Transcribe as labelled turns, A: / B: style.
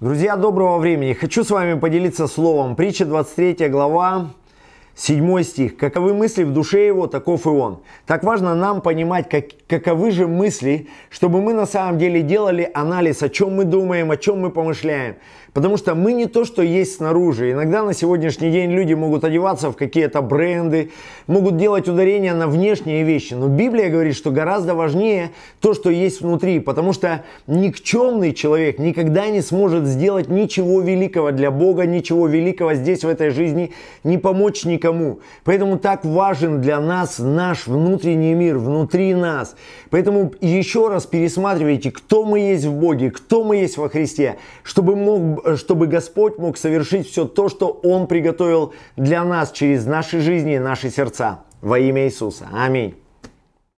A: Друзья, доброго времени! Хочу с вами поделиться словом. Притча 23 глава Седьмой стих. «Каковы мысли в душе его, таков и он». Так важно нам понимать, как, каковы же мысли, чтобы мы на самом деле делали анализ, о чем мы думаем, о чем мы помышляем. Потому что мы не то, что есть снаружи. Иногда на сегодняшний день люди могут одеваться в какие-то бренды, могут делать ударения на внешние вещи. Но Библия говорит, что гораздо важнее то, что есть внутри. Потому что никчемный человек никогда не сможет сделать ничего великого для Бога, ничего великого здесь, в этой жизни, не помочь никому никому. Поэтому так важен для нас наш внутренний мир, внутри нас. Поэтому еще раз пересматривайте, кто мы есть в Боге, кто мы есть во Христе, чтобы, мог, чтобы Господь мог совершить все то, что Он приготовил для нас через наши жизни и наши сердца. Во имя Иисуса. Аминь.